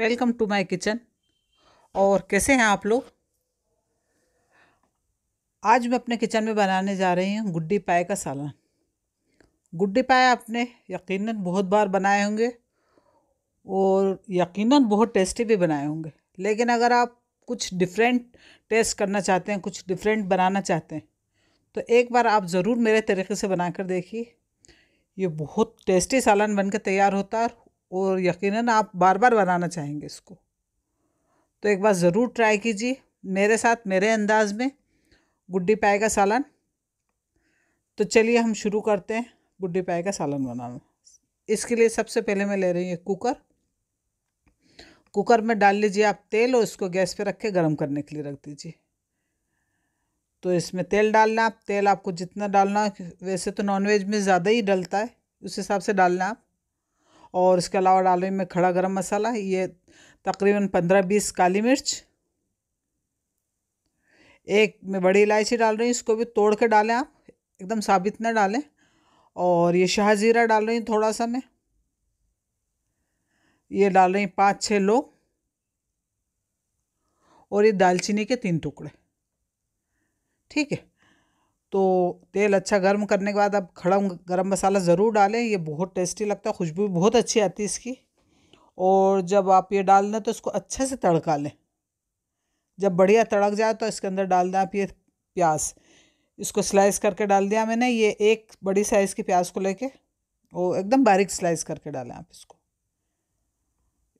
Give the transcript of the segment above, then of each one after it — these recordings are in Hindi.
वेलकम टू माय किचन और कैसे हैं आप लोग आज मैं अपने किचन में बनाने जा रही हूँ गुड्डी पाए का सालन गुड्डी पाए आपने यकीनन बहुत बार बनाए होंगे और यकीनन बहुत टेस्टी भी बनाए होंगे लेकिन अगर आप कुछ डिफरेंट टेस्ट करना चाहते हैं कुछ डिफरेंट बनाना चाहते हैं तो एक बार आप ज़रूर मेरे तरीके से बना कर देखिए ये बहुत टेस्टी सालन बनकर तैयार होता है और यकीनन आप बार बार बनाना चाहेंगे इसको तो एक बार ज़रूर ट्राई कीजिए मेरे साथ मेरे अंदाज में गुड्डी पाए का सालन तो चलिए हम शुरू करते हैं गुड्डी पाए का सालन बनाना इसके लिए सबसे पहले मैं ले रही हूँ कुकर कुकर में डाल लीजिए आप तेल और इसको गैस पे रख के गर्म करने के लिए रख दीजिए तो इसमें तेल डालना आप तेल आपको जितना डालना वैसे तो नॉनवेज में ज़्यादा ही डलता है उस हिसाब से डालना आप और इसके अलावा डाल रही मैं खड़ा गरम मसाला ये तकरीबन पंद्रह बीस काली मिर्च एक मैं बड़ी इलायची डाल रही हूँ इसको भी तोड़ के डालें आप एकदम साबित ना डालें और ये शाहजीरा डाल रही हूँ थोड़ा सा मैं ये डाल रही हूँ पाँच छः लोग और ये दालचीनी के तीन टुकड़े ठीक है तो तेल अच्छा गर्म करने के बाद आप खड़ा गर्म मसाला ज़रूर डालें ये बहुत टेस्टी लगता है खुशबू बहुत अच्छी आती है इसकी और जब आप ये डाल दें तो इसको अच्छे से तड़का लें जब बढ़िया तड़क जाए तो इसके अंदर डाल दें आप ये प्याज इसको स्लाइस करके डाल दिया मैंने ये एक बड़ी साइज़ की प्याज को लेके और एकदम बारीक स्लाइस करके डालें आप इसको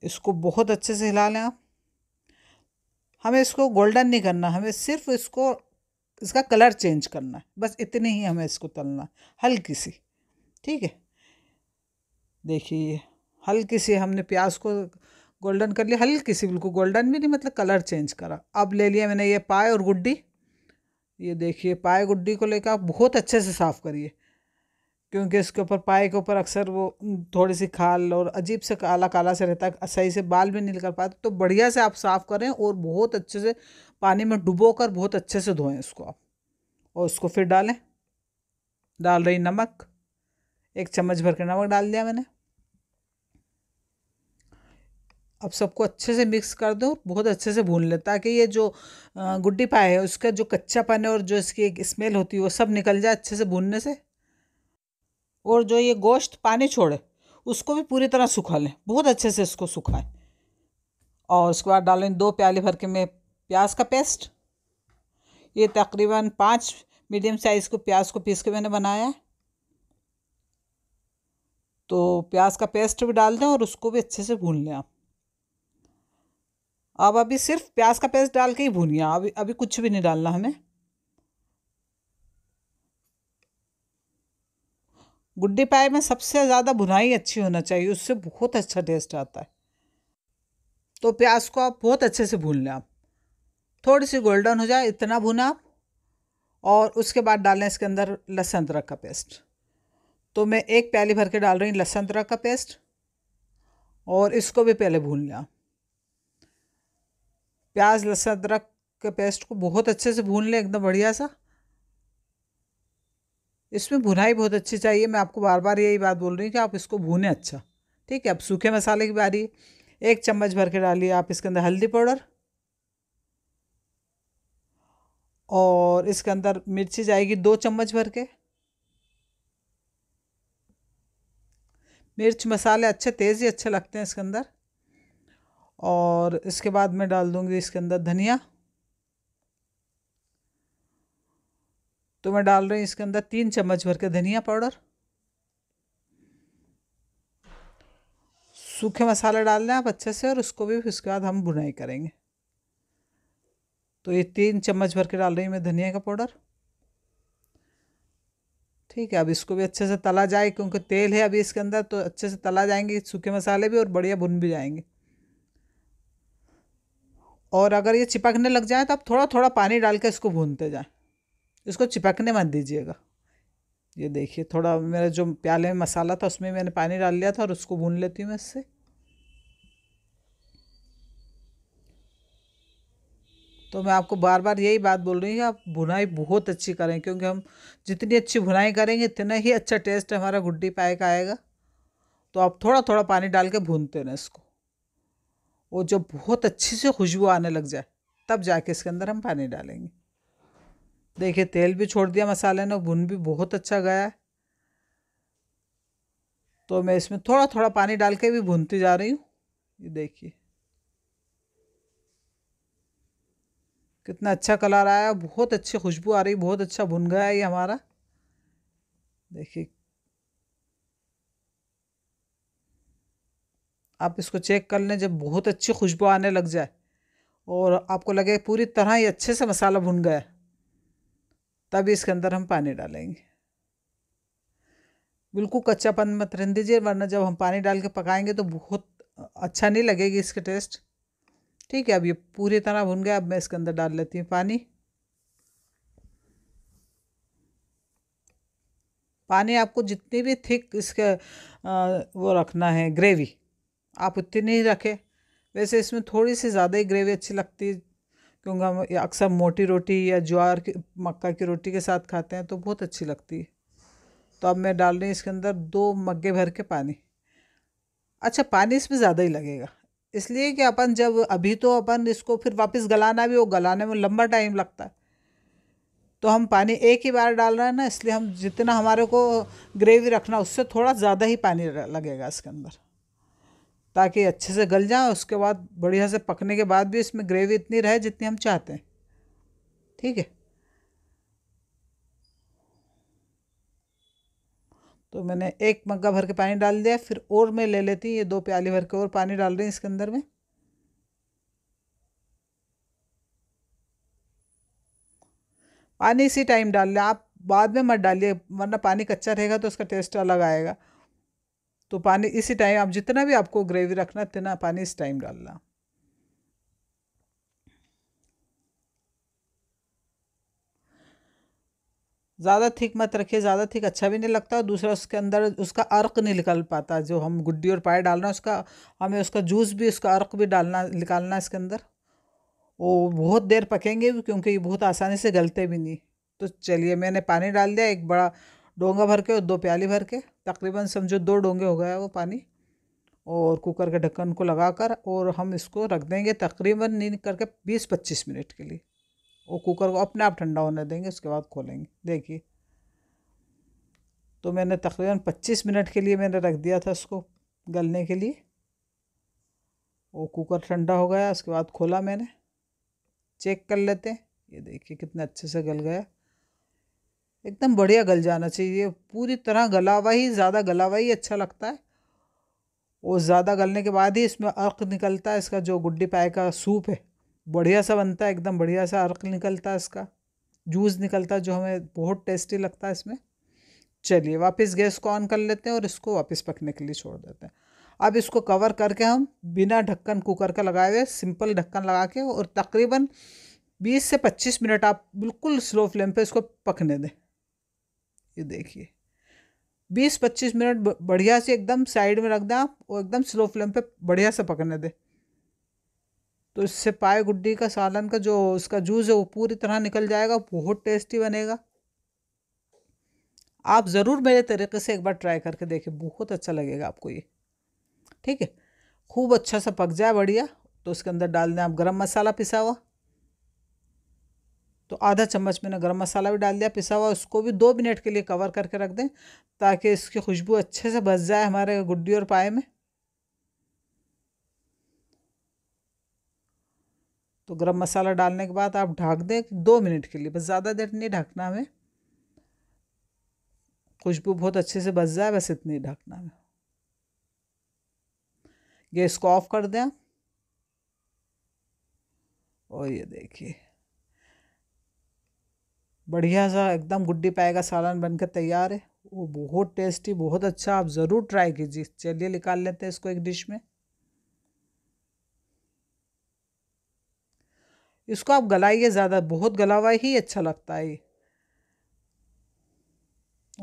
इसको बहुत अच्छे से हिला लें आप हमें इसको गोल्डन नहीं करना हमें सिर्फ इसको इसका कलर चेंज करना है बस इतनी ही हमें इसको तलना हल्की सी ठीक है देखिए हल्की सी हमने प्याज को गोल्डन कर लिया हल्की सी बिल्कुल गोल्डन भी नहीं मतलब कलर चेंज करा अब ले लिया मैंने ये पाए और गुड्डी ये देखिए पाए गुड्डी को लेकर आप बहुत अच्छे से साफ़ करिए क्योंकि इसके ऊपर पाए के ऊपर अक्सर वो थोड़ी सी खाल और अजीब से काला काला से रहता है सही से बाल भी नहीं निकल पाते तो बढ़िया से आप साफ़ करें और बहुत अच्छे से पानी में डुबो कर बहुत अच्छे से धोएं इसको आप और उसको फिर डालें डाल रही नमक एक चम्मच भर के नमक डाल दिया मैंने अब सबको अच्छे से मिक्स कर दो बहुत अच्छे से भून लें ताकि ये जो गुड्डी पाए है उसका जो कच्चापन है और जो इसकी एक स्मेल होती है वो सब निकल जाए अच्छे से भूनने से और जो ये गोश्त पानी छोड़े उसको भी पूरी तरह सुखा लें बहुत अच्छे से इसको सुखाएं और उसके बाद डालें दो प्याले भर के मैं प्याज का पेस्ट ये तकरीबन पाँच मीडियम साइज़ को प्याज को पीस के मैंने बनाया है तो प्याज का पेस्ट भी डाल दें और उसको भी अच्छे से भून लें आप अब अभी सिर्फ प्याज का पेस्ट डाल के ही भूनिए अभी अभी कुछ भी नहीं डालना हमें गुड्डी पाए में सबसे ज़्यादा भुनाई अच्छी होना चाहिए उससे बहुत अच्छा टेस्ट आता है तो प्याज को आप बहुत अच्छे से भून लें आप थोड़ी सी गोल्डन हो जाए इतना भुना आप और उसके बाद डालना इसके अंदर लहसुन अदरक का पेस्ट तो मैं एक प्याली भर के डाल रही हूँ लहसुन अदरक का पेस्ट और इसको भी पहले भून लिया प्याज लहसुन अदरक के पेस्ट को बहुत अच्छे से भून लें एकदम बढ़िया सा इसमें भुनाई बहुत अच्छी चाहिए मैं आपको बार बार यही बात बोल रही हूँ कि आप इसको भूनें अच्छा ठीक है अब सूखे मसाले की बारी एक चम्मच भर के डालिए आप इसके अंदर हल्दी पाउडर और इसके अंदर मिर्ची जाएगी दो चम्मच भर के मिर्च मसाले अच्छे तेज़ ही अच्छे लगते हैं इसके अंदर और इसके बाद मैं डाल दूंगी इसके अंदर धनिया तो मैं डाल रही हूँ इसके अंदर तीन चम्मच भर के धनिया पाउडर सूखे मसाले डाल दें आप अच्छे से और उसको भी उसके बाद हम बुनाई करेंगे तो ये तीन चम्मच भर के डाल रही हूँ मैं धनिया का पाउडर ठीक है अब इसको भी अच्छे से तला जाए क्योंकि तेल है अभी इसके अंदर तो अच्छे से तला जाएंगे सूखे मसाले भी और बढ़िया भुन भी जाएंगे और अगर ये चिपकने लग जाए तो आप थोड़ा थोड़ा पानी डाल के इसको भूनते जाएं इसको चिपकने मत दीजिएगा ये देखिए थोड़ा मेरा जो प्याले में मसाला था उसमें मैंने पानी डाल लिया था और उसको भून लेती हूँ मैं इससे तो मैं आपको बार बार यही बात बोल रही हूँ आप बुनाई बहुत अच्छी करें क्योंकि हम जितनी अच्छी बुनाई करेंगे इतना ही अच्छा टेस्ट हमारा गुड्डी पाए का आएगा तो आप थोड़ा थोड़ा पानी डाल के भूनते रहें इसको वो जब बहुत अच्छे से खुशबू आने लग जाए तब जाके इसके अंदर हम पानी डालेंगे देखिए तेल भी छोड़ दिया मसाले ने भुन भी बहुत अच्छा गया है तो मैं इसमें थोड़ा थोड़ा पानी डाल के भी भूनती जा रही हूँ ये देखिए कितना अच्छा कलर आया बहुत अच्छी खुशबू आ रही बहुत अच्छा भुन गया ये हमारा देखिए आप इसको चेक कर लें जब बहुत अच्छी खुशबू आने लग जाए और आपको लगे पूरी तरह ही अच्छे से मसाला भुन गया तभी इसके अंदर हम पानी डालेंगे बिल्कुल कच्चापन मत रहने दीजिए वरना जब हम पानी डाल के पकाएंगे तो बहुत अच्छा नहीं लगेगी इसके टेस्ट ठीक है अब ये पूरी तरह भुन गया अब मैं इसके अंदर डाल लेती हूँ पानी पानी आपको जितनी भी थिक इसके वो रखना है ग्रेवी आप उतनी ही रखें वैसे इसमें थोड़ी सी ज़्यादा ही ग्रेवी अच्छी लगती है क्योंकि हम अक्सर मोटी रोटी या ज्वार की मक्का की रोटी के साथ खाते हैं तो बहुत अच्छी लगती है तो अब मैं डाल रही हूँ इसके अंदर दो मग्गे भर के पानी अच्छा पानी इसमें ज़्यादा ही लगेगा इसलिए कि अपन जब अभी तो अपन इसको फिर वापस गलाना भी हो गलाने में लंबा टाइम लगता है तो हम पानी एक ही बार डाल रहे हैं ना इसलिए हम जितना हमारे को ग्रेवी रखना उससे थोड़ा ज़्यादा ही पानी लगेगा इसके अंदर ताकि अच्छे से गल जाए उसके बाद बढ़िया से पकने के बाद भी इसमें ग्रेवी इतनी रहे जितनी हम चाहते हैं ठीक है तो मैंने एक मग्गा भर के पानी डाल दिया फिर और मैं ले लेती हूँ ये दो प्याली भर के और पानी डाल रही हूँ इसके अंदर में पानी इसी टाइम डाल लें आप बाद में मत डालिए वरना पानी कच्चा रहेगा तो उसका टेस्ट अलग आएगा तो पानी इसी टाइम आप जितना भी आपको ग्रेवी रखना उतना पानी इस टाइम डालना ज़्यादा थिक मत रखिए ज़्यादा थिक अच्छा भी नहीं लगता और दूसरा उसके अंदर उसका अर्क नहीं निकल पाता जो हम गुड्डी और पाए डालना उसका हमें उसका जूस भी उसका अर्क भी डालना निकालना इसके अंदर वो बहुत देर पकेंगे क्योंकि ये बहुत आसानी से गलते भी नहीं तो चलिए मैंने पानी डाल दिया एक बड़ा डोंगा भर के और दो प्याली भर के तकरीबन समझो दो डोंगे हो गया वो पानी और कुकर के ढक्कन को लगा और हम इसको रख देंगे तकरीबन नहीं करके बीस पच्चीस मिनट के लिए वो कुकर को अपने आप ठंडा होने देंगे उसके बाद खोलेंगे देखिए तो मैंने तकरीबन 25 मिनट के लिए मैंने रख दिया था उसको गलने के लिए वो कुकर ठंडा हो गया उसके बाद खोला मैंने चेक कर लेते हैं ये देखिए कितने अच्छे से गल गया एकदम बढ़िया गल जाना चाहिए पूरी तरह गला हुआ ही ज़्यादा गला हुआ ही अच्छा लगता है और ज़्यादा गलने के बाद ही इसमें अर्क निकलता है इसका जो गुड्डी पाए का सूप है बढ़िया सा बनता है एकदम बढ़िया सा अर्क निकलता है इसका जूस निकलता है जो हमें बहुत टेस्टी लगता है इसमें चलिए वापस गैस को ऑन कर लेते हैं और इसको वापस पकने के लिए छोड़ देते हैं अब इसको कवर करके हम बिना ढक्कन कुकर का लगाए हुए सिंपल ढक्कन लगा के और तकरीबन 20 से 25 मिनट आप बिल्कुल स्लो फ्लेम पे इसको पकने दें ये देखिए 20-25 मिनट बढ़िया से एकदम साइड में रख दें आप और एकदम स्लो फ्लेम पे बढ़िया से पकने दें तो इससे पाए गुड्डी का सालन का जो उसका जूस है वो पूरी तरह निकल जाएगा बहुत टेस्टी बनेगा आप ज़रूर मेरे तरीके से एक बार ट्राई करके देखें बहुत अच्छा लगेगा आपको ये ठीक है खूब अच्छा सा पक जाए बढ़िया तो उसके अंदर डाल दें आप गरम मसाला पिसा हुआ तो आधा चम्मच मैंने गरम मसाला भी डाल दिया पिसा हुआ उसको भी दो मिनट के लिए कवर करके रख दें ताकि इसकी खुशबू अच्छे से बच जाए हमारे गुड्डी और पाए में तो गरम मसाला डालने के बाद आप ढाक दें दो मिनट के लिए बस ज़्यादा देर नहीं ढकना हमें खुशबू बहुत अच्छे से बच जाए बस इतनी ढकना हमें गैस को ऑफ कर दें और ये देखिए बढ़िया सा एकदम गुड्डी पाए का सालन बनकर तैयार है वो बहुत टेस्टी बहुत अच्छा आप ज़रूर ट्राई कीजिए चलिए निकाल लेते हैं इसको एक डिश में इसको आप गलाइए ज़्यादा बहुत गला हुआ ही अच्छा लगता है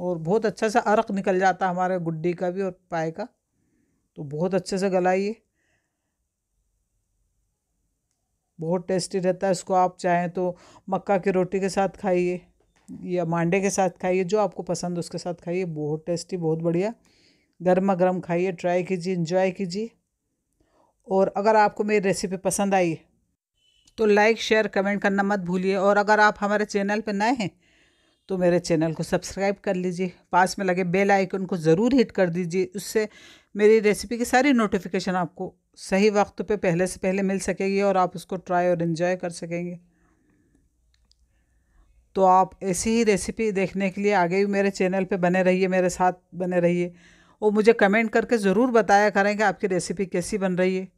और बहुत अच्छा सा अर्क निकल जाता है हमारे गुड्डी का भी और पाए का तो बहुत अच्छे से गलाइए बहुत टेस्टी रहता है इसको आप चाहें तो मक्का की रोटी के साथ खाइए या मांडे के साथ खाइए जो आपको पसंद उसके साथ खाइए बहुत टेस्टी बहुत बढ़िया गर्मा गर्म खाइए ट्राई कीजिए इंजॉय कीजिए और अगर आपको मेरी रेसिपी पसंद आई तो लाइक शेयर कमेंट करना मत भूलिए और अगर आप हमारे चैनल पर नए हैं तो मेरे चैनल को सब्सक्राइब कर लीजिए पास में लगे बेल आइकन को ज़रूर हिट कर दीजिए उससे मेरी रेसिपी की सारी नोटिफिकेशन आपको सही वक्त पे पहले से पहले मिल सकेगी और आप उसको ट्राई और इन्जॉय कर सकेंगे तो आप ऐसी ही रेसिपी देखने के लिए आगे भी मेरे चैनल पे बने रहिए मेरे साथ बने रहिए और मुझे कमेंट करके ज़रूर बताया करें कि आपकी रेसिपी कैसी बन रही है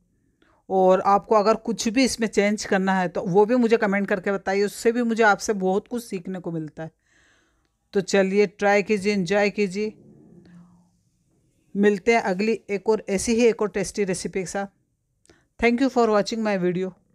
और आपको अगर कुछ भी इसमें चेंज करना है तो वो भी मुझे कमेंट करके बताइए उससे भी मुझे आपसे बहुत कुछ सीखने को मिलता है तो चलिए ट्राई कीजिए इन्जॉय कीजिए मिलते हैं अगली एक और ऐसी ही एक और टेस्टी रेसिपी के साथ thank you for watching my video